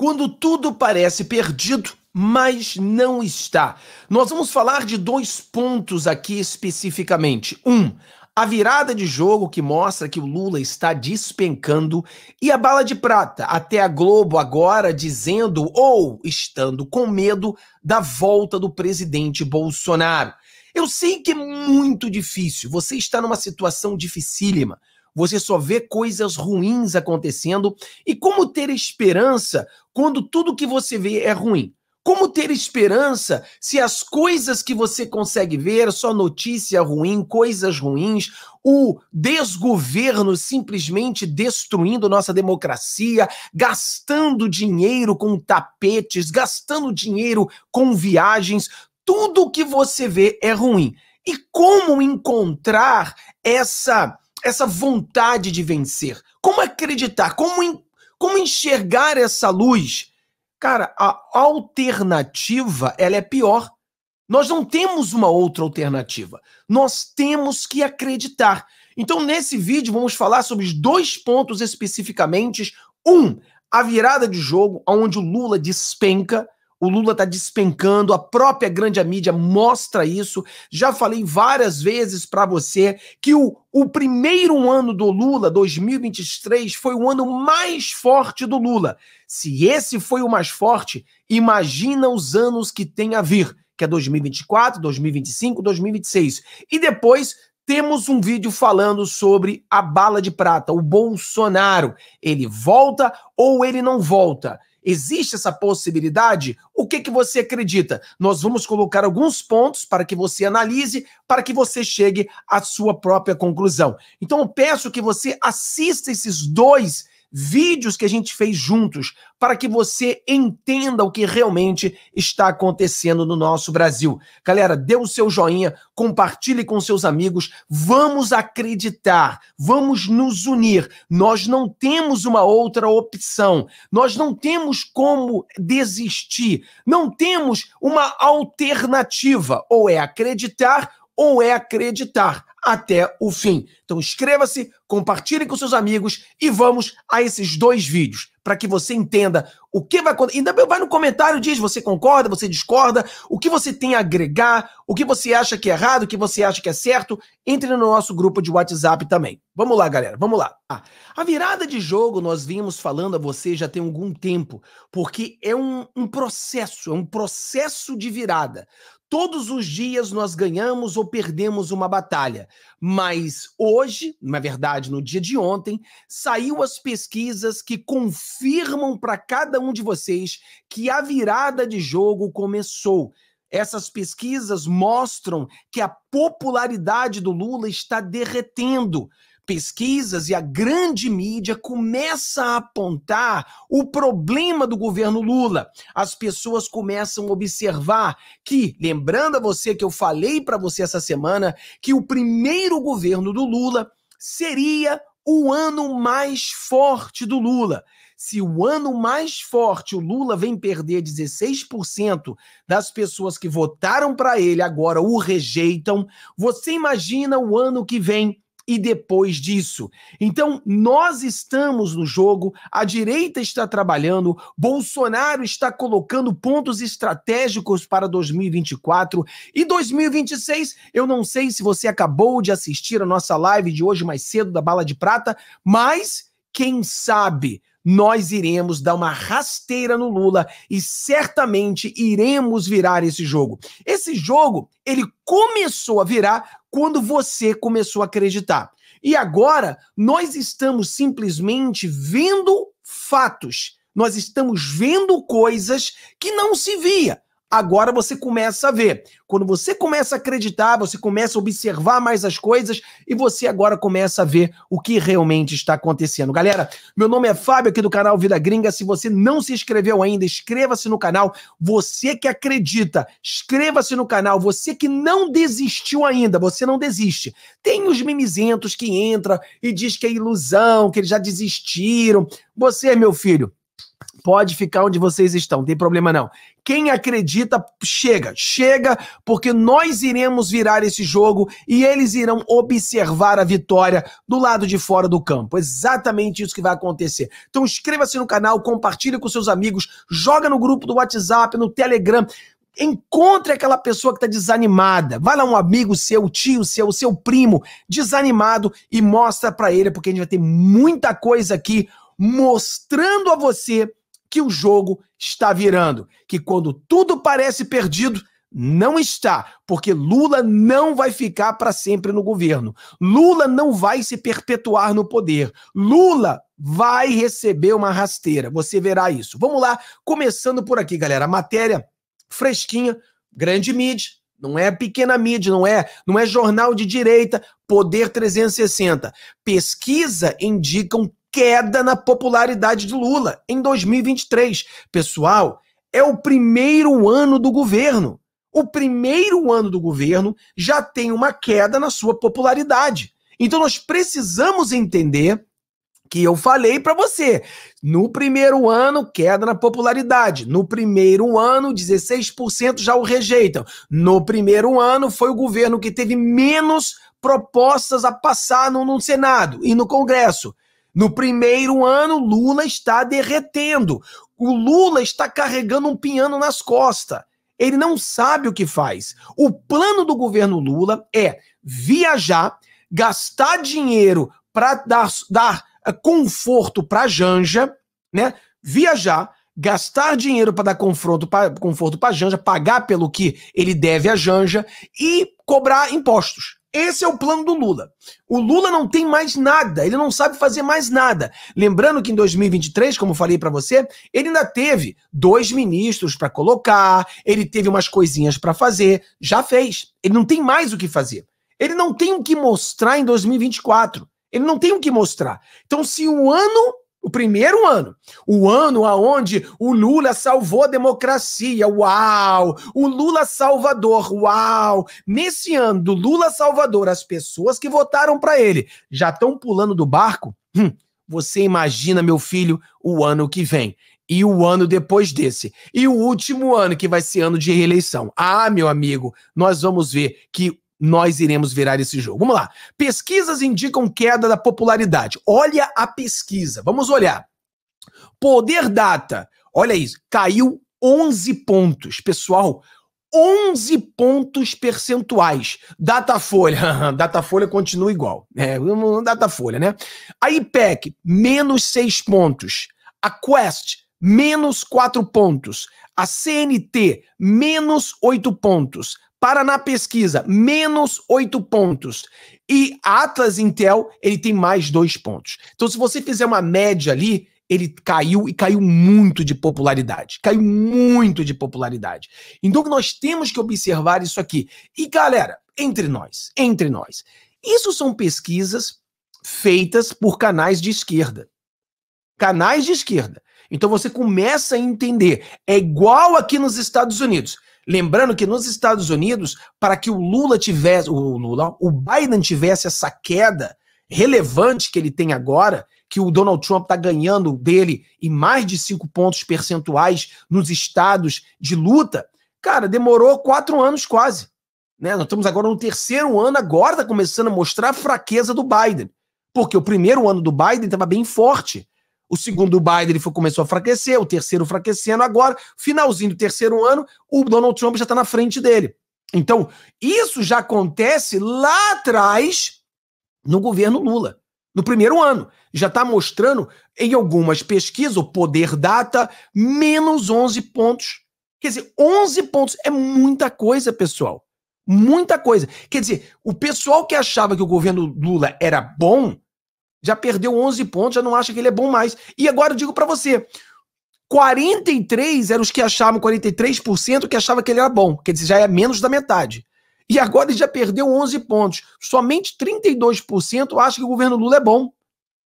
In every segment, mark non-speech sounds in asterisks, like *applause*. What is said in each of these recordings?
quando tudo parece perdido, mas não está. Nós vamos falar de dois pontos aqui especificamente. Um, a virada de jogo que mostra que o Lula está despencando e a bala de prata, até a Globo agora dizendo ou estando com medo da volta do presidente Bolsonaro. Eu sei que é muito difícil, você está numa situação dificílima você só vê coisas ruins acontecendo. E como ter esperança quando tudo que você vê é ruim? Como ter esperança se as coisas que você consegue ver, só notícia ruim, coisas ruins, o desgoverno simplesmente destruindo nossa democracia, gastando dinheiro com tapetes, gastando dinheiro com viagens, tudo que você vê é ruim. E como encontrar essa essa vontade de vencer? Como acreditar? Como, como enxergar essa luz? Cara, a alternativa ela é pior. Nós não temos uma outra alternativa. Nós temos que acreditar. Então, nesse vídeo, vamos falar sobre os dois pontos especificamente. Um, a virada de jogo, onde o Lula despenca o Lula está despencando, a própria grande mídia mostra isso. Já falei várias vezes para você que o, o primeiro ano do Lula, 2023, foi o ano mais forte do Lula. Se esse foi o mais forte, imagina os anos que tem a vir, que é 2024, 2025, 2026. E depois temos um vídeo falando sobre a bala de prata, o Bolsonaro. Ele volta ou ele não volta? Existe essa possibilidade? O que, que você acredita? Nós vamos colocar alguns pontos para que você analise, para que você chegue à sua própria conclusão. Então, eu peço que você assista esses dois vídeos que a gente fez juntos para que você entenda o que realmente está acontecendo no nosso Brasil. Galera, dê o seu joinha, compartilhe com seus amigos, vamos acreditar, vamos nos unir. Nós não temos uma outra opção, nós não temos como desistir, não temos uma alternativa, ou é acreditar ou é acreditar até o fim. Então inscreva-se, compartilhe com seus amigos e vamos a esses dois vídeos para que você entenda o que vai acontecer. Ainda vai no comentário diz você concorda, você discorda, o que você tem a agregar, o que você acha que é errado, o que você acha que é certo. Entre no nosso grupo de WhatsApp também. Vamos lá, galera, vamos lá. Ah, a virada de jogo nós vimos falando a você já tem algum tempo, porque é um, um processo, é um processo de virada. Todos os dias nós ganhamos ou perdemos uma batalha, mas hoje, na verdade, no dia de ontem, saiu as pesquisas que confirmam para cada um de vocês que a virada de jogo começou. Essas pesquisas mostram que a popularidade do Lula está derretendo pesquisas e a grande mídia começa a apontar o problema do governo Lula. As pessoas começam a observar que, lembrando a você que eu falei para você essa semana que o primeiro governo do Lula seria o ano mais forte do Lula. Se o ano mais forte o Lula vem perder 16% das pessoas que votaram para ele agora o rejeitam, você imagina o ano que vem e depois disso. Então, nós estamos no jogo, a direita está trabalhando, Bolsonaro está colocando pontos estratégicos para 2024 e 2026. Eu não sei se você acabou de assistir a nossa live de hoje mais cedo da Bala de Prata, mas quem sabe nós iremos dar uma rasteira no Lula e certamente iremos virar esse jogo. Esse jogo, ele começou a virar quando você começou a acreditar. E agora, nós estamos simplesmente vendo fatos. Nós estamos vendo coisas que não se via agora você começa a ver. Quando você começa a acreditar, você começa a observar mais as coisas e você agora começa a ver o que realmente está acontecendo. Galera, meu nome é Fábio aqui do canal Vida Gringa. Se você não se inscreveu ainda, inscreva-se no canal. Você que acredita, inscreva-se no canal. Você que não desistiu ainda, você não desiste. Tem os mimizentos que entra e diz que é ilusão, que eles já desistiram. Você, meu filho, Pode ficar onde vocês estão, não tem problema não. Quem acredita, chega, chega, porque nós iremos virar esse jogo e eles irão observar a vitória do lado de fora do campo. Exatamente isso que vai acontecer. Então inscreva-se no canal, compartilhe com seus amigos, joga no grupo do WhatsApp, no Telegram. Encontre aquela pessoa que está desanimada. Vai lá um amigo seu, tio seu, seu primo desanimado e mostra para ele, porque a gente vai ter muita coisa aqui mostrando a você que o jogo está virando, que quando tudo parece perdido, não está, porque Lula não vai ficar para sempre no governo. Lula não vai se perpetuar no poder. Lula vai receber uma rasteira. Você verá isso. Vamos lá, começando por aqui, galera. matéria fresquinha, grande mídia, não é pequena mídia, não é, não é jornal de direita, Poder 360. Pesquisa indicam queda na popularidade de Lula em 2023. Pessoal, é o primeiro ano do governo. O primeiro ano do governo já tem uma queda na sua popularidade. Então nós precisamos entender que eu falei para você. No primeiro ano, queda na popularidade. No primeiro ano, 16% já o rejeitam. No primeiro ano, foi o governo que teve menos propostas a passar no, no Senado e no Congresso. No primeiro ano, Lula está derretendo. O Lula está carregando um piano nas costas. Ele não sabe o que faz. O plano do governo Lula é viajar, gastar dinheiro para dar, dar eh, conforto para Janja, né? Viajar, gastar dinheiro para dar confronto, pra, conforto para Janja, pagar pelo que ele deve a Janja e cobrar impostos. Esse é o plano do Lula. O Lula não tem mais nada, ele não sabe fazer mais nada. Lembrando que em 2023, como falei para você, ele ainda teve dois ministros para colocar, ele teve umas coisinhas para fazer, já fez. Ele não tem mais o que fazer. Ele não tem o que mostrar em 2024. Ele não tem o que mostrar. Então, se o ano o primeiro ano. O ano aonde o Lula salvou a democracia. Uau! O Lula Salvador. Uau! Nesse ano do Lula Salvador, as pessoas que votaram para ele já estão pulando do barco? Hum, você imagina, meu filho, o ano que vem. E o ano depois desse. E o último ano, que vai ser ano de reeleição. Ah, meu amigo, nós vamos ver que nós iremos virar esse jogo. Vamos lá. Pesquisas indicam queda da popularidade. Olha a pesquisa. Vamos olhar. Poder Data. Olha isso. Caiu 11 pontos. Pessoal, 11 pontos percentuais. Datafolha. *laughs* Datafolha continua igual. É, Datafolha, né? A IPEC, menos 6 pontos. A Quest, menos 4 pontos. A CNT, menos 8 pontos. Para na Pesquisa, menos 8 pontos. E Atlas Intel, ele tem mais 2 pontos. Então, se você fizer uma média ali, ele caiu e caiu muito de popularidade. Caiu muito de popularidade. Então, nós temos que observar isso aqui. E, galera, entre nós, entre nós, isso são pesquisas feitas por canais de esquerda. Canais de esquerda. Então, você começa a entender. É igual aqui nos Estados Unidos. Lembrando que nos Estados Unidos, para que o Lula tivesse, o Lula, o Biden tivesse essa queda relevante que ele tem agora, que o Donald Trump está ganhando dele em mais de cinco pontos percentuais nos estados de luta, cara, demorou quatro anos quase. Né? Nós estamos agora no terceiro ano, agora está começando a mostrar a fraqueza do Biden. Porque o primeiro ano do Biden estava bem forte. O segundo o Biden ele foi, começou a fraquecer, o terceiro fraquecendo. Agora, finalzinho do terceiro ano, o Donald Trump já está na frente dele. Então, isso já acontece lá atrás no governo Lula, no primeiro ano. Já está mostrando, em algumas pesquisas, o poder data, menos 11 pontos. Quer dizer, 11 pontos é muita coisa, pessoal. Muita coisa. Quer dizer, o pessoal que achava que o governo Lula era bom, já perdeu 11 pontos, já não acha que ele é bom mais. E agora eu digo para você, 43 eram os que achavam, 43% que achava que ele era bom, quer dizer, já é menos da metade. E agora ele já perdeu 11 pontos. Somente 32% acha que o governo Lula é bom.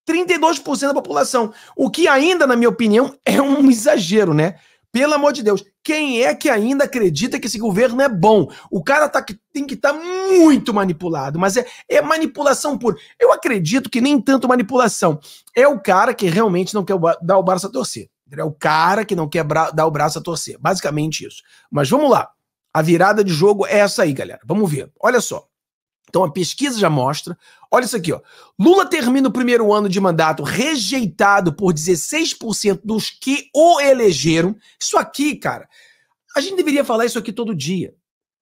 32% da população. O que ainda, na minha opinião, é um *laughs* exagero, né? Pelo amor de Deus, quem é que ainda acredita que esse governo é bom? O cara tá, tem que estar tá muito manipulado, mas é, é manipulação por. Eu acredito que nem tanto manipulação. É o cara que realmente não quer dar o braço a torcer. É o cara que não quer dar o braço a torcer. Basicamente isso. Mas vamos lá. A virada de jogo é essa aí, galera. Vamos ver. Olha só. Então a pesquisa já mostra. Olha isso aqui, ó. Lula termina o primeiro ano de mandato rejeitado por 16% dos que o elegeram. Isso aqui, cara, a gente deveria falar isso aqui todo dia.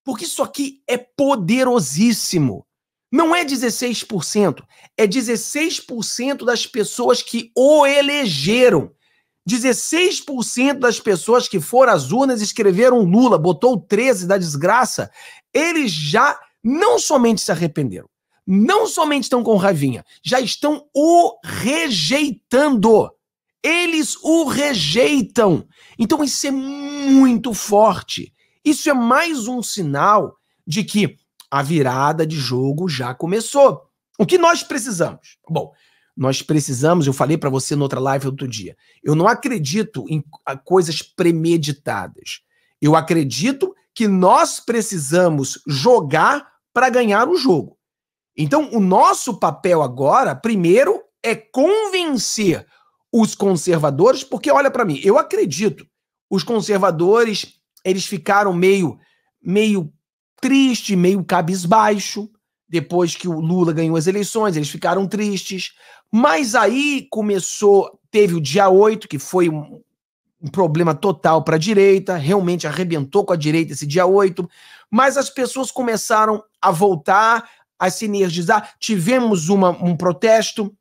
Porque isso aqui é poderosíssimo. Não é 16%, é 16% das pessoas que o elegeram. 16% das pessoas que foram às urnas escreveram Lula, botou 13 da desgraça, eles já não somente se arrependeram, não somente estão com raivinha, já estão o rejeitando. Eles o rejeitam. Então isso é muito forte. Isso é mais um sinal de que a virada de jogo já começou. O que nós precisamos? Bom, nós precisamos, eu falei para você noutra live outro dia. Eu não acredito em coisas premeditadas. Eu acredito que nós precisamos jogar para ganhar o jogo. Então, o nosso papel agora, primeiro, é convencer os conservadores, porque olha para mim, eu acredito, os conservadores, eles ficaram meio meio triste, meio cabisbaixo, depois que o Lula ganhou as eleições, eles ficaram tristes. Mas aí começou, teve o dia 8, que foi um, um problema total para a direita, realmente arrebentou com a direita esse dia 8 mas as pessoas começaram a voltar, a se energizar. Tivemos uma, um protesto,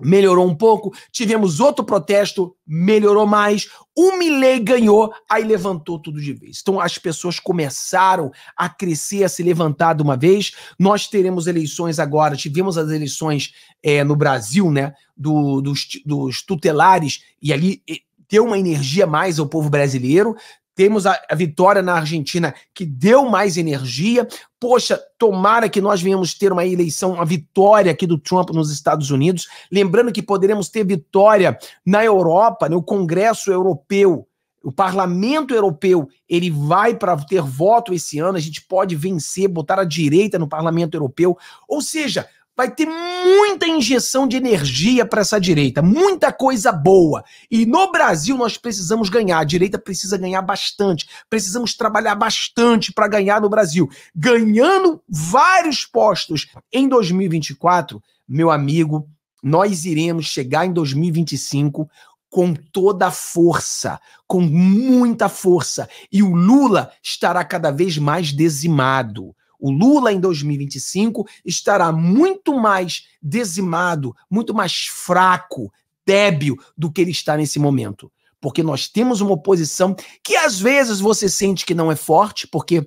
melhorou um pouco. Tivemos outro protesto, melhorou mais. O Milley ganhou, aí levantou tudo de vez. Então as pessoas começaram a crescer, a se levantar de uma vez. Nós teremos eleições agora, tivemos as eleições é, no Brasil, né, do, dos, dos tutelares, e ali deu uma energia mais ao povo brasileiro. Temos a, a, vitória na Argentina que deu mais energia. Poxa, tomara que nós venhamos ter uma eleição, uma vitória aqui do Trump nos Estados Unidos. Lembrando que poderemos ter vitória na Europa, no Congresso Europeu. O Parlamento Europeu ele vai para ter voto esse ano. A gente pode vencer, botar a direita no Parlamento Europeu. Ou seja, vai ter muita injeção de energia para essa direita, muita coisa boa. E no Brasil nós precisamos ganhar, a direita precisa ganhar bastante, precisamos trabalhar bastante para ganhar no Brasil. Ganhando vários postos em 2024, meu amigo, nós iremos chegar em 2025 com toda a força, com muita força, e o Lula estará cada vez mais dizimado. O Lula em 2025 estará muito mais dizimado, muito mais fraco, débil do que ele está nesse momento. Porque nós temos uma oposição que às vezes você sente que não é forte, porque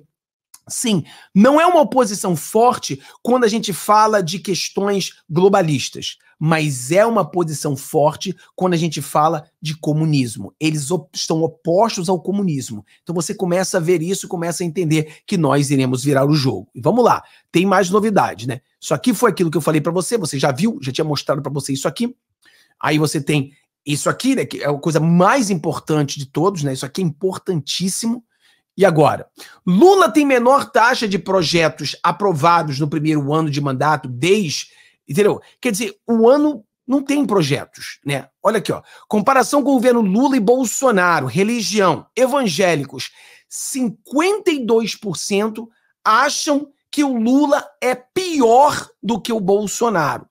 Sim, não é uma oposição forte quando a gente fala de questões globalistas mas é uma posição forte quando a gente fala de comunismo. Eles op estão opostos ao comunismo. Então você começa a ver isso, começa a entender que nós iremos virar o jogo. E vamos lá, tem mais novidade, né? Isso aqui foi aquilo que eu falei para você, você já viu, já tinha mostrado para você isso aqui. Aí você tem isso aqui, né, que é a coisa mais importante de todos, né? Isso aqui é importantíssimo. E agora? Lula tem menor taxa de projetos aprovados no primeiro ano de mandato desde Entendeu? Quer dizer, o ano não tem projetos, né? Olha aqui, ó. Comparação com o governo Lula e Bolsonaro, religião, evangélicos, 52% acham que o Lula é pior do que o Bolsonaro.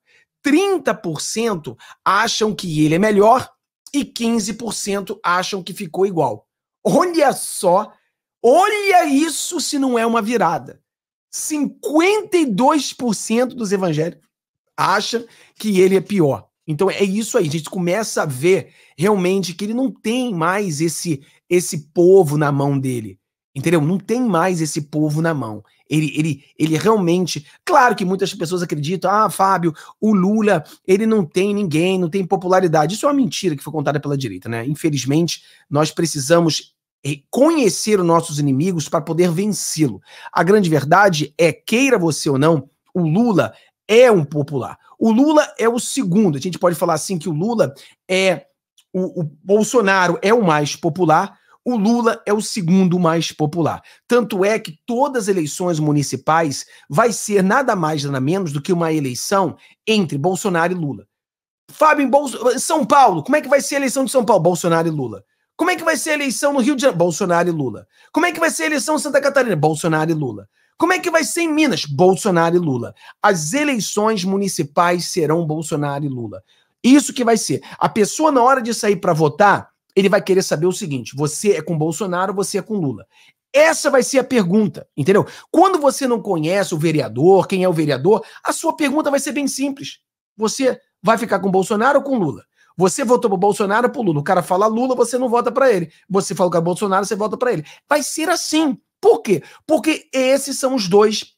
30% acham que ele é melhor e 15% acham que ficou igual. Olha só, olha isso se não é uma virada. 52% dos evangélicos acha que ele é pior. Então é isso aí, a gente começa a ver realmente que ele não tem mais esse esse povo na mão dele. Entendeu? Não tem mais esse povo na mão. Ele, ele, ele realmente. Claro que muitas pessoas acreditam, ah, Fábio, o Lula, ele não tem ninguém, não tem popularidade. Isso é uma mentira que foi contada pela direita, né? Infelizmente, nós precisamos conhecer os nossos inimigos para poder vencê-lo. A grande verdade é, queira você ou não, o Lula é um popular. O Lula é o segundo. A gente pode falar assim que o Lula é. O, o Bolsonaro é o mais popular, o Lula é o segundo mais popular. Tanto é que todas as eleições municipais vai ser nada mais nada menos do que uma eleição entre Bolsonaro e Lula. Fábio, Bolso... São Paulo, como é que vai ser a eleição de São Paulo? Bolsonaro e Lula. Como é que vai ser a eleição no Rio de Janeiro? Bolsonaro e Lula. Como é que vai ser a eleição em Santa Catarina? Bolsonaro e Lula. Como é que vai ser em Minas? Bolsonaro e Lula. As eleições municipais serão Bolsonaro e Lula. Isso que vai ser. A pessoa, na hora de sair para votar, ele vai querer saber o seguinte: você é com Bolsonaro, você é com Lula. Essa vai ser a pergunta, entendeu? Quando você não conhece o vereador, quem é o vereador, a sua pergunta vai ser bem simples. Você vai ficar com Bolsonaro ou com Lula? Você votou pro Bolsonaro ou pro Lula? O cara fala Lula, você não vota para ele. Você falou que é Bolsonaro, você vota para ele. Vai ser assim. Por quê? Porque esses são os dois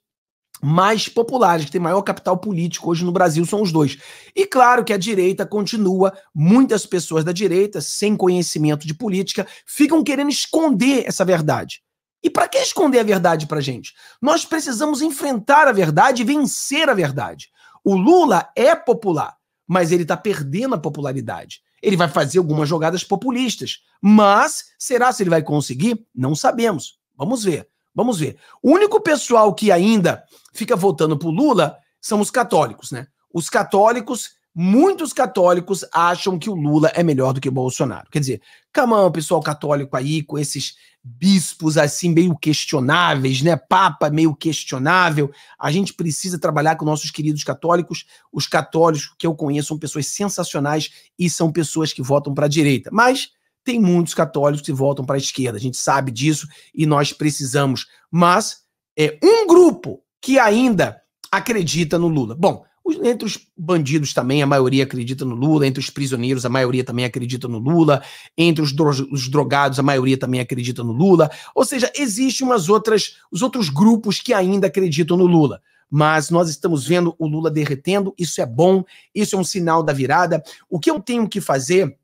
mais populares, que tem maior capital político hoje no Brasil, são os dois. E claro que a direita continua, muitas pessoas da direita, sem conhecimento de política, ficam querendo esconder essa verdade. E para que esconder a verdade para gente? Nós precisamos enfrentar a verdade e vencer a verdade. O Lula é popular, mas ele está perdendo a popularidade. Ele vai fazer algumas jogadas populistas, mas será se ele vai conseguir? Não sabemos. Vamos ver, vamos ver. O único pessoal que ainda fica votando pro Lula são os católicos, né? Os católicos, muitos católicos acham que o Lula é melhor do que o Bolsonaro. Quer dizer, calma, pessoal católico aí, com esses bispos assim meio questionáveis, né? Papa é meio questionável. A gente precisa trabalhar com nossos queridos católicos. Os católicos que eu conheço são pessoas sensacionais e são pessoas que votam para a direita. Mas tem muitos católicos que voltam para a esquerda. A gente sabe disso e nós precisamos. Mas é um grupo que ainda acredita no Lula. Bom, entre os bandidos também, a maioria acredita no Lula, entre os prisioneiros, a maioria também acredita no Lula, entre os, dro os drogados, a maioria também acredita no Lula. Ou seja, existem as outras, os outros grupos que ainda acreditam no Lula. Mas nós estamos vendo o Lula derretendo, isso é bom, isso é um sinal da virada. O que eu tenho que fazer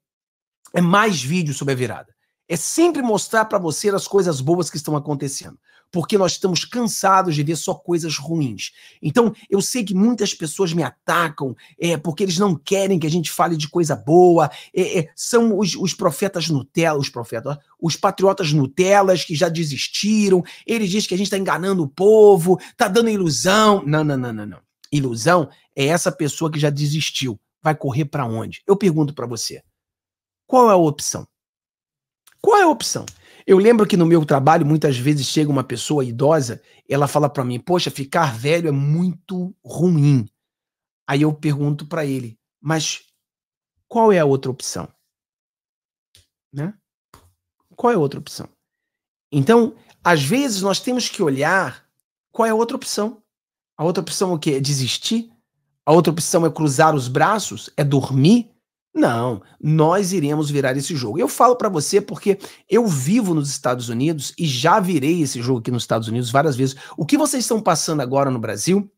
é mais vídeo sobre a virada. É sempre mostrar para você as coisas boas que estão acontecendo, porque nós estamos cansados de ver só coisas ruins. Então, eu sei que muitas pessoas me atacam é, porque eles não querem que a gente fale de coisa boa. É, é, são os, os, profetas Nutella, os profetas, os patriotas Nutellas que já desistiram. Eles dizem que a gente está enganando o povo, está dando ilusão. Não, não, não, não, não. Ilusão é essa pessoa que já desistiu. Vai correr para onde? Eu pergunto para você. Qual é a opção? Qual é a opção? Eu lembro que no meu trabalho, muitas vezes chega uma pessoa idosa, ela fala para mim: Poxa, ficar velho é muito ruim. Aí eu pergunto para ele: Mas qual é a outra opção? Né? Qual é a outra opção? Então, às vezes nós temos que olhar qual é a outra opção. A outra opção é o quê? É desistir? A outra opção é cruzar os braços? É dormir? Não, nós iremos virar esse jogo. Eu falo para você porque eu vivo nos Estados Unidos e já virei esse jogo aqui nos Estados Unidos várias vezes. O que vocês estão passando agora no Brasil,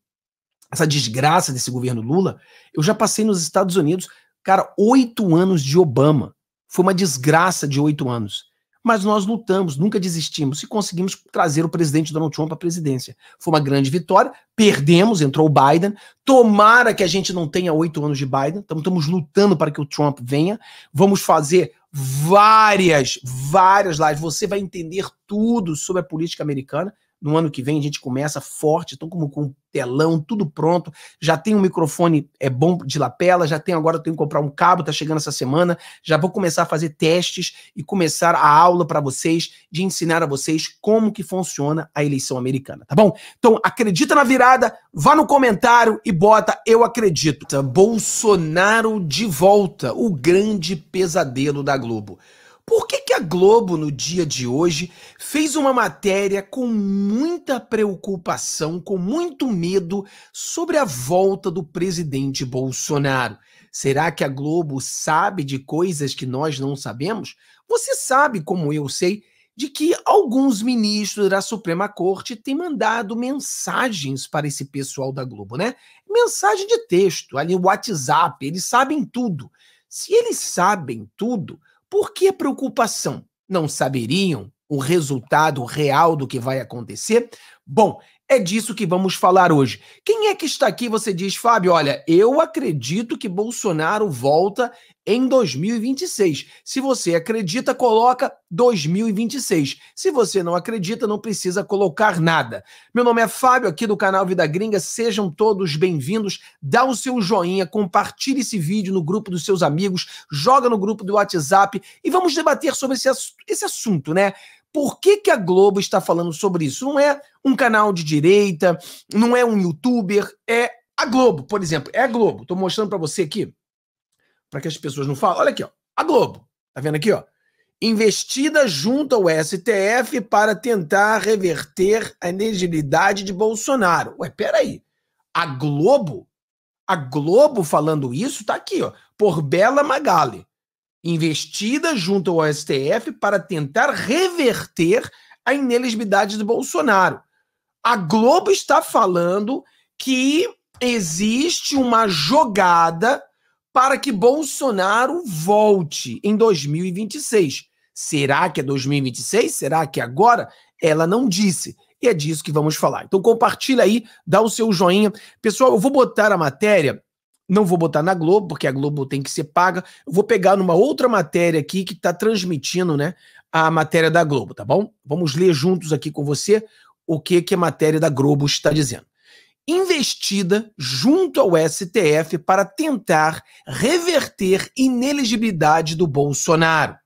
essa desgraça desse governo Lula, eu já passei nos Estados Unidos, cara, oito anos de Obama. Foi uma desgraça de oito anos. Mas nós lutamos, nunca desistimos e conseguimos trazer o presidente Donald Trump à presidência. Foi uma grande vitória, perdemos, entrou o Biden. Tomara que a gente não tenha oito anos de Biden, então estamos lutando para que o Trump venha. Vamos fazer várias, várias lives. Você vai entender tudo sobre a política americana. No ano que vem a gente começa forte, estou como com um telão, tudo pronto. Já tem um microfone é bom de lapela, já tem agora, tenho que comprar um cabo, está chegando essa semana. Já vou começar a fazer testes e começar a aula para vocês, de ensinar a vocês como que funciona a eleição americana, tá bom? Então, acredita na virada, vá no comentário e bota eu acredito. Bolsonaro de volta, o grande pesadelo da Globo. Por que, que a Globo, no dia de hoje, fez uma matéria com muita preocupação, com muito medo sobre a volta do presidente Bolsonaro? Será que a Globo sabe de coisas que nós não sabemos? Você sabe, como eu sei, de que alguns ministros da Suprema Corte têm mandado mensagens para esse pessoal da Globo, né? Mensagem de texto, ali, WhatsApp, eles sabem tudo. Se eles sabem tudo, por que a preocupação? Não saberiam o resultado real do que vai acontecer? Bom, é disso que vamos falar hoje. Quem é que está aqui? Você diz, Fábio, olha, eu acredito que Bolsonaro volta em 2026. Se você acredita, coloca 2026. Se você não acredita, não precisa colocar nada. Meu nome é Fábio, aqui do canal Vida Gringa. Sejam todos bem-vindos. Dá o seu joinha, compartilhe esse vídeo no grupo dos seus amigos, joga no grupo do WhatsApp e vamos debater sobre esse, esse assunto, né? Por que, que a Globo está falando sobre isso? Não é um canal de direita, não é um youtuber, é a Globo, por exemplo. É a Globo. Estou mostrando para você aqui, para que as pessoas não falem. Olha aqui, ó. a Globo. Tá vendo aqui? ó? Investida junto ao STF para tentar reverter a inegibilidade de Bolsonaro. Ué, peraí. A Globo? A Globo falando isso? Tá aqui, ó. Por Bela Magali investida junto ao STF para tentar reverter a inelegibilidade de Bolsonaro. A Globo está falando que existe uma jogada para que Bolsonaro volte em 2026. Será que é 2026? Será que é agora? Ela não disse. E é disso que vamos falar. Então compartilha aí, dá o seu joinha. Pessoal, eu vou botar a matéria não vou botar na Globo, porque a Globo tem que ser paga. Eu vou pegar numa outra matéria aqui que está transmitindo, né, a matéria da Globo, tá bom? Vamos ler juntos aqui com você o que que a matéria da Globo está dizendo. Investida junto ao STF para tentar reverter ineligibilidade do Bolsonaro.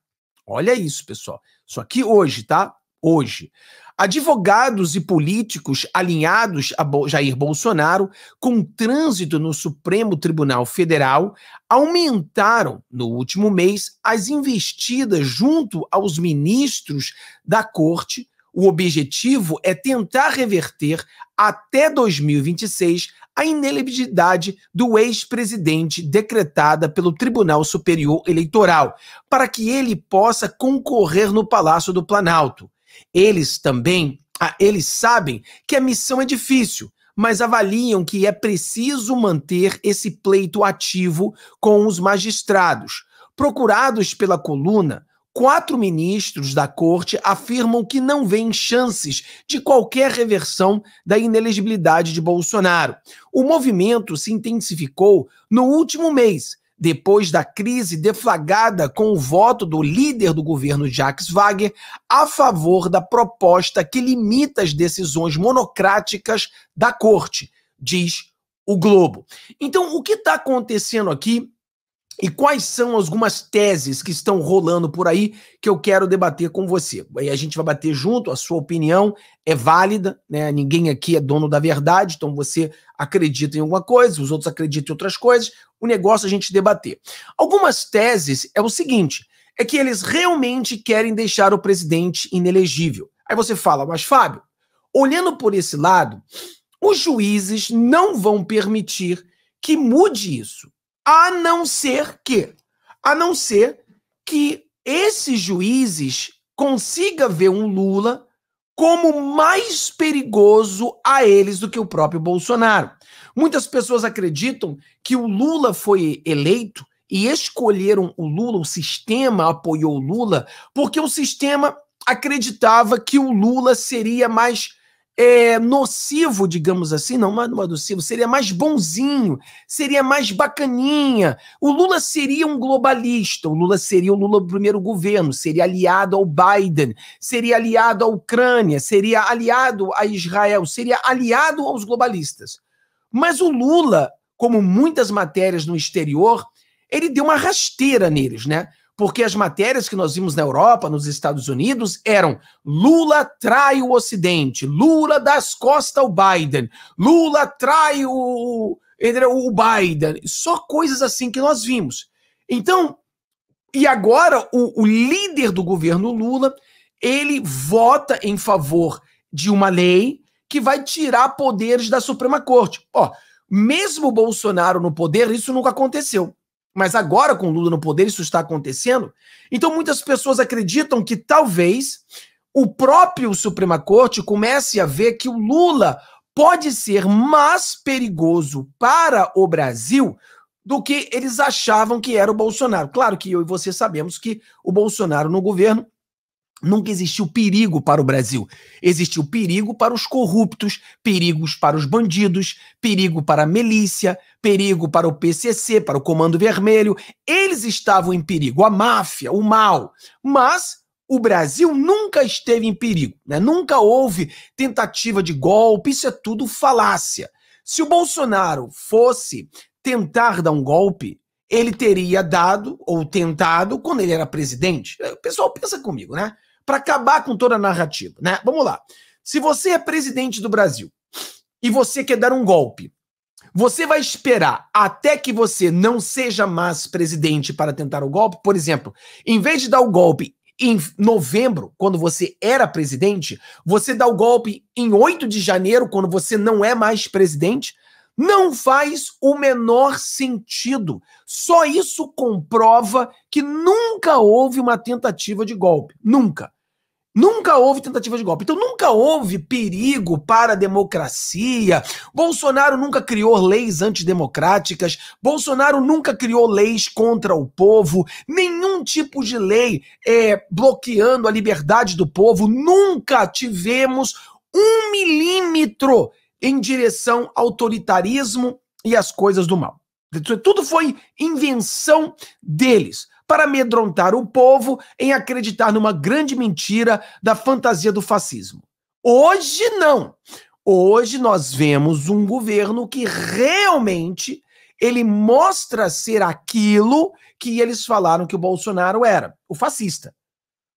Olha isso, pessoal. Isso aqui hoje, tá? hoje. Advogados e políticos alinhados a Jair Bolsonaro, com trânsito no Supremo Tribunal Federal, aumentaram no último mês as investidas junto aos ministros da corte. O objetivo é tentar reverter até 2026 a inelegibilidade do ex-presidente decretada pelo Tribunal Superior Eleitoral, para que ele possa concorrer no Palácio do Planalto. Eles também, ah, eles sabem que a missão é difícil, mas avaliam que é preciso manter esse pleito ativo com os magistrados. Procurados pela coluna, quatro ministros da corte afirmam que não vêem chances de qualquer reversão da inelegibilidade de Bolsonaro. O movimento se intensificou no último mês, depois da crise deflagrada com o voto do líder do governo Jacques Wagner a favor da proposta que limita as decisões monocráticas da corte, diz o Globo. Então, o que está acontecendo aqui e quais são algumas teses que estão rolando por aí que eu quero debater com você? Aí a gente vai bater junto, a sua opinião é válida, né? Ninguém aqui é dono da verdade, então você acredita em alguma coisa, os outros acreditam em outras coisas. O negócio é a gente debater. Algumas teses é o seguinte: é que eles realmente querem deixar o presidente inelegível. Aí você fala, mas Fábio, olhando por esse lado, os juízes não vão permitir que mude isso. A não ser que, a não ser que esses juízes consiga ver um Lula como mais perigoso a eles do que o próprio Bolsonaro. Muitas pessoas acreditam que o Lula foi eleito e escolheram o Lula, o sistema apoiou o Lula, porque o sistema acreditava que o Lula seria mais é, nocivo, digamos assim, não, não é nocivo, seria mais bonzinho, seria mais bacaninha. O Lula seria um globalista, o Lula seria o Lula do primeiro governo, seria aliado ao Biden, seria aliado à Ucrânia, seria aliado a Israel, seria aliado aos globalistas. Mas o Lula, como muitas matérias no exterior, ele deu uma rasteira neles, né? porque as matérias que nós vimos na Europa, nos Estados Unidos, eram Lula trai o Ocidente, Lula das costas ao Biden, Lula trai o, o Biden, só coisas assim que nós vimos. Então, e agora o, o líder do governo Lula, ele vota em favor de uma lei que vai tirar poderes da Suprema Corte. Ó, mesmo Bolsonaro no poder, isso nunca aconteceu. Mas agora, com Lula no poder, isso está acontecendo. Então, muitas pessoas acreditam que talvez o próprio Suprema Corte comece a ver que o Lula pode ser mais perigoso para o Brasil do que eles achavam que era o Bolsonaro. Claro que eu e você sabemos que o Bolsonaro no governo Nunca existiu perigo para o Brasil. Existiu perigo para os corruptos, perigos para os bandidos, perigo para a milícia, perigo para o PCC, para o Comando Vermelho. Eles estavam em perigo, a máfia, o mal. Mas o Brasil nunca esteve em perigo, né? nunca houve tentativa de golpe, isso é tudo falácia. Se o Bolsonaro fosse tentar dar um golpe, ele teria dado ou tentado quando ele era presidente. O pessoal pensa comigo, né? para acabar com toda a narrativa, né? Vamos lá. Se você é presidente do Brasil e você quer dar um golpe, você vai esperar até que você não seja mais presidente para tentar o golpe? Por exemplo, em vez de dar o golpe em novembro, quando você era presidente, você dá o golpe em 8 de janeiro, quando você não é mais presidente? Não faz o menor sentido. Só isso comprova que nunca houve uma tentativa de golpe. Nunca. Nunca houve tentativa de golpe. Então nunca houve perigo para a democracia. Bolsonaro nunca criou leis antidemocráticas. Bolsonaro nunca criou leis contra o povo. Nenhum tipo de lei é, bloqueando a liberdade do povo. Nunca tivemos um milímetro em direção ao autoritarismo e às coisas do mal. Tudo foi invenção deles para amedrontar o povo em acreditar numa grande mentira da fantasia do fascismo. Hoje não. Hoje nós vemos um governo que realmente ele mostra ser aquilo que eles falaram que o Bolsonaro era, o fascista.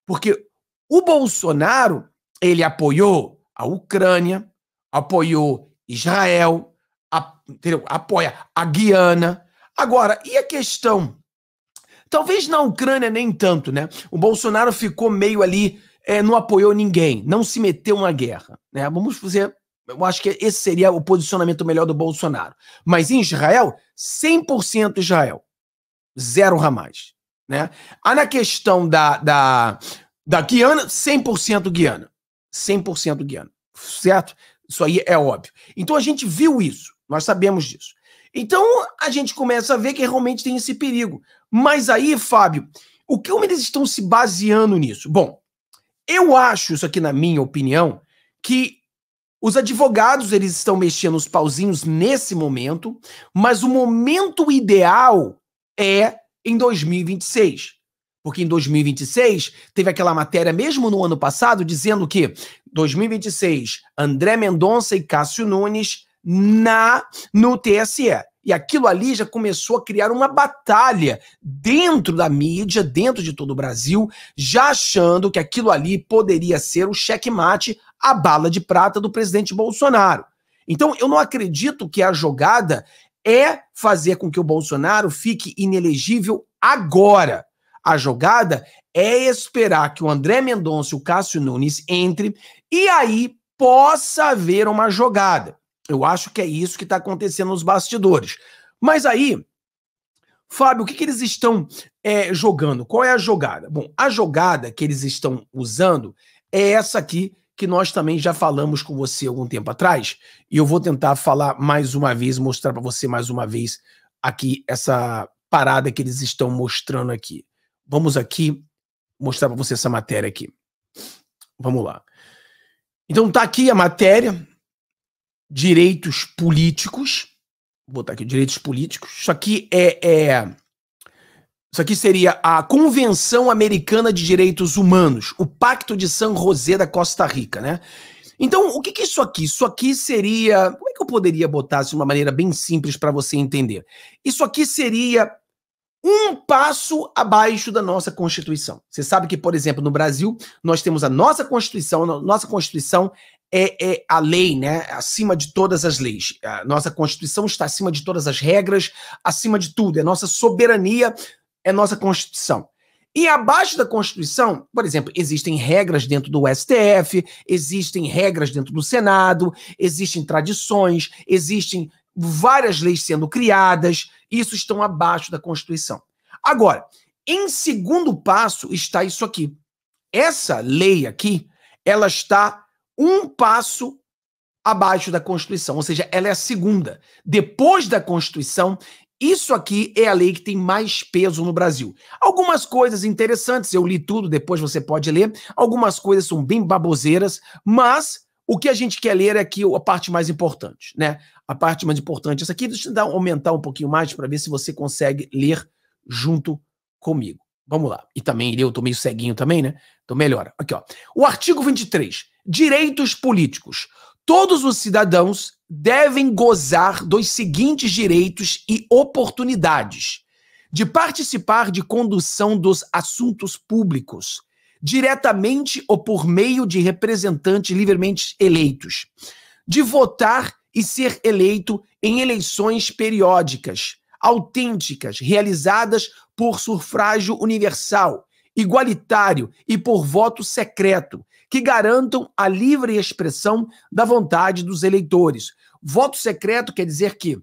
Porque o Bolsonaro, ele apoiou a Ucrânia, apoiou Israel, a, entendeu? apoia a Guiana. Agora, e a questão? Talvez na Ucrânia nem tanto, né? O Bolsonaro ficou meio ali, é, não apoiou ninguém, não se meteu na guerra. Né? Vamos fazer. Eu acho que esse seria o posicionamento melhor do Bolsonaro. Mas em Israel, 100% Israel. Zero Hamas. Né? Ah, na questão da, da, da Guiana, 100% Guiana. 100% Guiana. Certo? Isso aí é óbvio. Então a gente viu isso, nós sabemos disso. Então a gente começa a ver que realmente tem esse perigo. Mas aí, Fábio, o que eles estão se baseando nisso? Bom, eu acho isso aqui na minha opinião que os advogados eles estão mexendo os pauzinhos nesse momento, mas o momento ideal é em 2026. Porque em 2026 teve aquela matéria, mesmo no ano passado, dizendo que 2026, André Mendonça e Cássio Nunes na no TSE. E aquilo ali já começou a criar uma batalha dentro da mídia, dentro de todo o Brasil, já achando que aquilo ali poderia ser o checkmate, a bala de prata do presidente Bolsonaro. Então, eu não acredito que a jogada é fazer com que o Bolsonaro fique inelegível agora a jogada é esperar que o André Mendonça e o Cássio Nunes entre e aí possa haver uma jogada. Eu acho que é isso que está acontecendo nos bastidores. Mas aí, Fábio, o que, que eles estão é, jogando? Qual é a jogada? Bom, a jogada que eles estão usando é essa aqui que nós também já falamos com você algum tempo atrás, e eu vou tentar falar mais uma vez, mostrar para você mais uma vez aqui essa parada que eles estão mostrando aqui. Vamos aqui mostrar para você essa matéria aqui. Vamos lá. Então tá aqui a matéria direitos políticos. Vou botar aqui direitos políticos. Isso aqui é, é isso aqui seria a Convenção Americana de Direitos Humanos, o Pacto de San José da Costa Rica, né? Então, o que, que é isso aqui? Isso aqui seria. Como é que eu poderia botar isso assim, de uma maneira bem simples para você entender? Isso aqui seria um passo abaixo da nossa Constituição. Você sabe que, por exemplo, no Brasil, nós temos a nossa Constituição, a nossa Constituição é, é, a lei, né? Acima de todas as leis. A nossa Constituição está acima de todas as regras, acima de tudo. É nossa soberania, é nossa Constituição. E abaixo da Constituição, por exemplo, existem regras dentro do STF, existem regras dentro do Senado, existem tradições, existem várias leis sendo criadas, isso estão abaixo da Constituição. Agora, em segundo passo está isso aqui. Essa lei aqui, ela está um passo abaixo da Constituição, ou seja, ela é a segunda. Depois da Constituição, isso aqui é a lei que tem mais peso no Brasil. Algumas coisas interessantes, eu li tudo, depois você pode ler. Algumas coisas são bem baboseiras, mas o que a gente quer ler é aqui a parte mais importante, né? A parte mais importante. Essa aqui, deixa eu aumentar um pouquinho mais para ver se você consegue ler junto comigo. Vamos lá. E também eu tô meio ceguinho também, né? Então melhora. Aqui, ó. O artigo 23. Direitos políticos. Todos os cidadãos devem gozar dos seguintes direitos e oportunidades: de participar de condução dos assuntos públicos, diretamente ou por meio de representantes livremente eleitos, de votar e ser eleito em eleições periódicas, autênticas, realizadas por sufrágio universal, igualitário e por voto secreto, que garantam a livre expressão da vontade dos eleitores. Voto secreto quer dizer que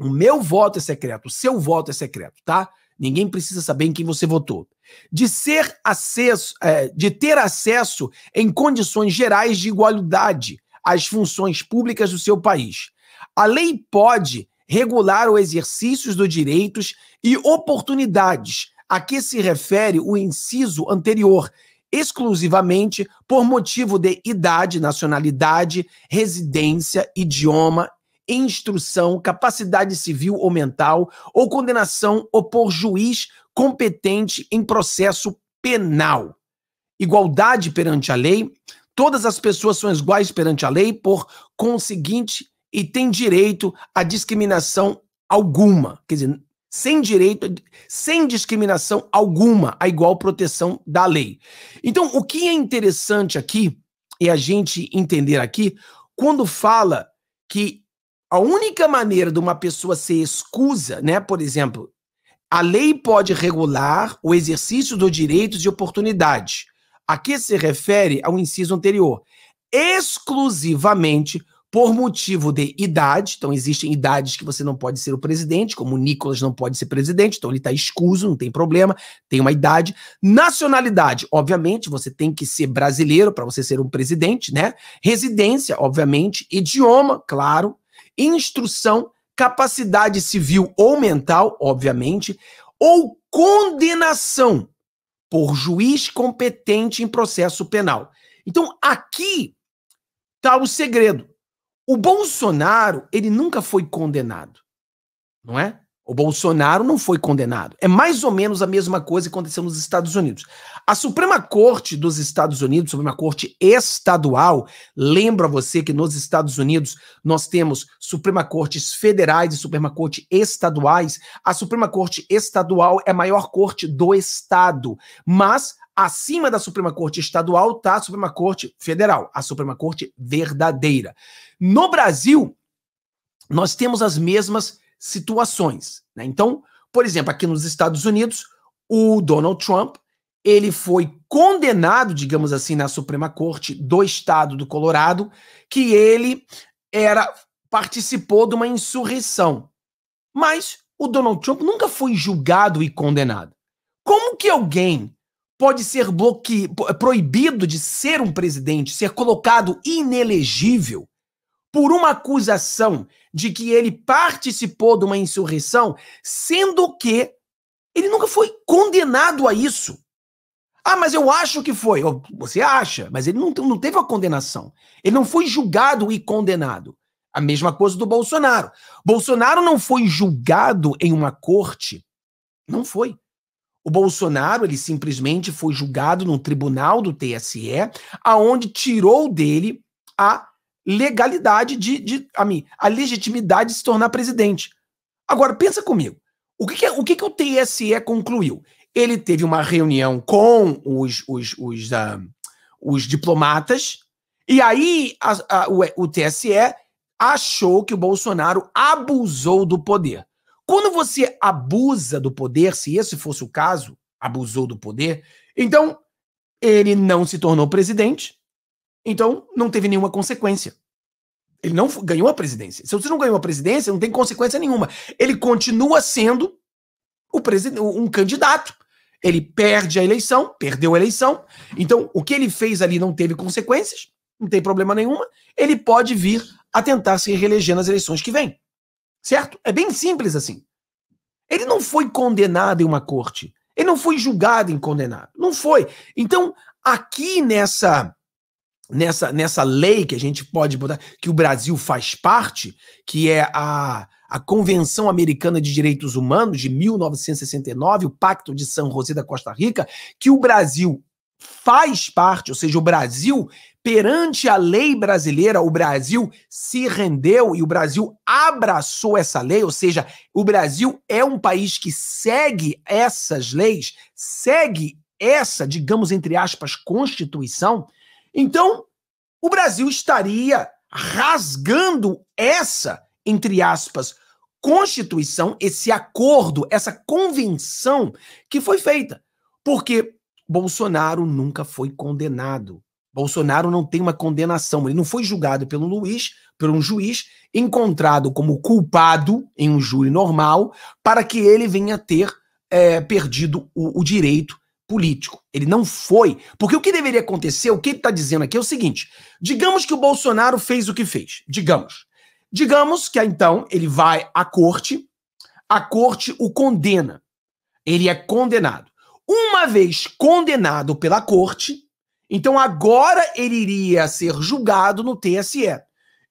o meu voto é secreto, o seu voto é secreto, tá? Ninguém precisa saber em quem você votou. De ser acesso, é, de ter acesso em condições gerais de igualdade às funções públicas do seu país. A lei pode regular o exercício dos direitos e oportunidades a que se refere o inciso anterior, exclusivamente por motivo de idade, nacionalidade, residência, idioma, instrução, capacidade civil ou mental, ou condenação ou por juiz competente em processo penal. Igualdade perante a lei. Todas as pessoas são iguais perante a lei, por conseguinte, e têm direito a discriminação alguma. Quer dizer, sem direito, sem discriminação alguma, a igual proteção da lei. Então, o que é interessante aqui, e a gente entender aqui, quando fala que a única maneira de uma pessoa ser excusa, né, por exemplo, a lei pode regular o exercício dos direitos de oportunidade. A que se refere ao inciso anterior? Exclusivamente por motivo de idade, então existem idades que você não pode ser o presidente, como o Nicolas não pode ser presidente, então ele está excuso, não tem problema, tem uma idade. Nacionalidade, obviamente, você tem que ser brasileiro para você ser um presidente, né? Residência, obviamente, idioma, claro, instrução, capacidade civil ou mental, obviamente, ou condenação por juiz competente em processo penal. Então, aqui está o segredo. O Bolsonaro, ele nunca foi condenado, não é? O Bolsonaro não foi condenado. É mais ou menos a mesma coisa que aconteceu nos Estados Unidos. A Suprema Corte dos Estados Unidos, Suprema Corte Estadual, lembra você que nos Estados Unidos nós temos Suprema Cortes federais e Suprema Corte estaduais. A Suprema Corte Estadual é a maior corte do estado, mas acima da Suprema Corte Estadual está a Suprema Corte Federal, a Suprema Corte verdadeira. No Brasil, nós temos as mesmas situações. Né? Então, por exemplo, aqui nos Estados Unidos, o Donald Trump ele foi condenado, digamos assim, na Suprema Corte do Estado do Colorado, que ele era participou de uma insurreição. Mas o Donald Trump nunca foi julgado e condenado. Como que alguém pode ser bloque... proibido de ser um presidente, ser colocado inelegível por uma acusação de que ele participou de uma insurreição, sendo que ele nunca foi condenado a isso. Ah, mas eu acho que foi. Você acha, mas ele não, não teve uma condenação. Ele não foi julgado e condenado. A mesma coisa do Bolsonaro. Bolsonaro não foi julgado em uma corte. Não foi. O Bolsonaro, ele simplesmente foi julgado no tribunal do TSE, aonde tirou dele a legalidade de, de a mim, a legitimidade de se tornar presidente. Agora, pensa comigo. O que, que, é, o, que, que o TSE concluiu? Ele teve uma reunião com os, os, os, uh, os diplomatas, e aí a, a, o, o TSE achou que o Bolsonaro abusou do poder. Quando você abusa do poder, se esse fosse o caso, abusou do poder, então ele não se tornou presidente, então, não teve nenhuma consequência. Ele não ganhou a presidência. Se você não ganhou a presidência, não tem consequência nenhuma. Ele continua sendo um candidato. Ele perde a eleição, perdeu a eleição. Então, o que ele fez ali não teve consequências, não tem problema nenhuma. Ele pode vir a tentar se reeleger nas eleições que vem, Certo? É bem simples assim. Ele não foi condenado em uma corte. Ele não foi julgado em condenado. Não foi. Então, aqui nessa nessa, nessa lei que a gente pode botar, que o Brasil faz parte, que é a, a Convenção Americana de Direitos Humanos de 1969, o Pacto de São José da Costa Rica, que o Brasil faz parte, ou seja, o Brasil, perante a lei brasileira, o Brasil se rendeu e o Brasil abraçou essa lei, ou seja, o Brasil é um país que segue essas leis, segue essa, digamos entre aspas, Constituição, então, o Brasil estaria rasgando essa, entre aspas, Constituição, esse acordo, essa convenção que foi feita. Porque Bolsonaro nunca foi condenado. Bolsonaro não tem uma condenação, ele não foi julgado pelo Luiz, por um juiz, encontrado como culpado em um júri normal, para que ele venha ter é, perdido o, o direito político. Ele não foi. Porque o que deveria acontecer, o que ele está dizendo aqui é o seguinte: digamos que o Bolsonaro fez o que fez. Digamos. Digamos que então ele vai à corte, a corte o condena. Ele é condenado. Uma vez condenado pela corte, então agora ele iria ser julgado no TSE.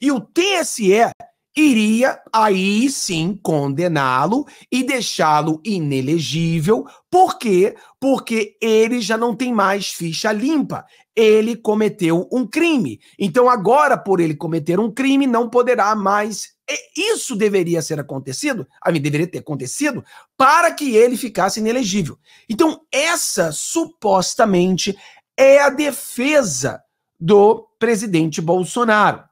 E o TSE iria aí sim condená-lo e deixá-lo inelegível. Por quê? Porque ele já não tem mais ficha limpa. Ele cometeu um crime. Então, agora, por ele cometer um crime, não poderá mais. Isso deveria ser acontecido, a mim deveria ter acontecido, para que ele ficasse inelegível. Então, essa supostamente é a defesa do presidente Bolsonaro.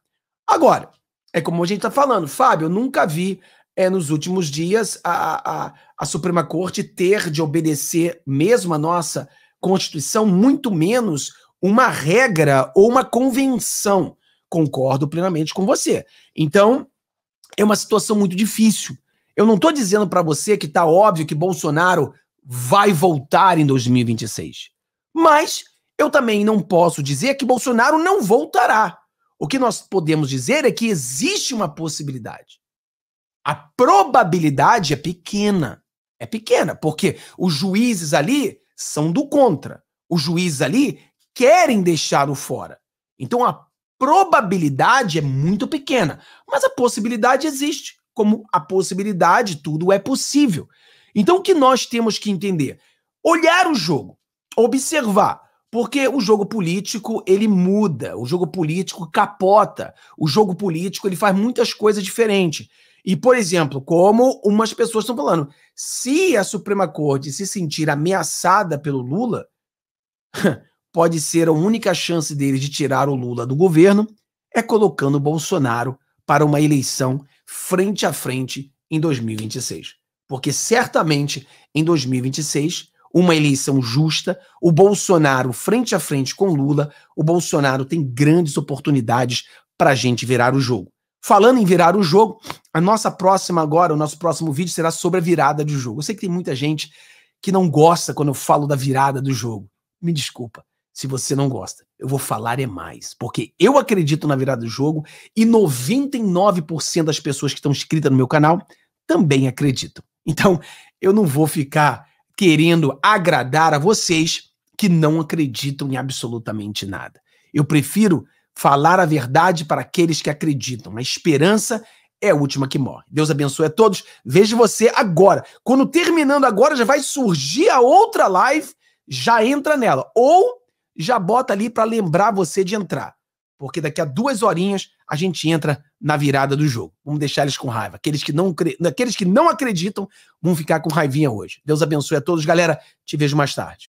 Agora, é como a gente está falando, Fábio, eu nunca vi é, nos últimos dias a, a, a Suprema Corte ter de obedecer mesmo a nossa Constituição, muito menos uma regra ou uma convenção. Concordo plenamente com você. Então, é uma situação muito difícil. Eu não estou dizendo para você que está óbvio que Bolsonaro vai voltar em 2026. Mas eu também não posso dizer que Bolsonaro não voltará. O que nós podemos dizer é que existe uma possibilidade. A probabilidade é pequena. É pequena, porque os juízes ali são do contra. Os juízes ali querem deixá-lo fora. Então a probabilidade é muito pequena, mas a possibilidade existe. Como a possibilidade, tudo é possível. Então o que nós temos que entender? Olhar o jogo, observar porque o jogo político, ele muda, o jogo político capota, o jogo político, ele faz muitas coisas diferentes. E, por exemplo, como umas pessoas estão falando, se a Suprema Corte se sentir ameaçada pelo Lula, *laughs* pode ser a única chance deles de tirar o Lula do governo é colocando o Bolsonaro para uma eleição frente a frente em 2026. Porque certamente em 2026 uma eleição justa, o Bolsonaro frente a frente com Lula, o Bolsonaro tem grandes oportunidades para a gente virar o jogo. Falando em virar o jogo, a nossa próxima agora, o nosso próximo vídeo será sobre a virada do jogo. Eu sei que tem muita gente que não gosta quando eu falo da virada do jogo. Me desculpa se você não gosta. Eu vou falar é mais, porque eu acredito na virada do jogo e 99% das pessoas que estão inscritas no meu canal também acreditam. Então, eu não vou ficar querendo agradar a vocês que não acreditam em absolutamente nada. Eu prefiro falar a verdade para aqueles que acreditam. A esperança é a última que morre. Deus abençoe a todos. Vejo você agora. Quando terminando agora, já vai surgir a outra live, já entra nela. Ou já bota ali para lembrar você de entrar. Porque daqui a duas horinhas a gente entra na virada do jogo. Vamos deixar eles com raiva. Aqueles que não, aqueles que não acreditam vão ficar com raivinha hoje. Deus abençoe a todos, galera. Te vejo mais tarde.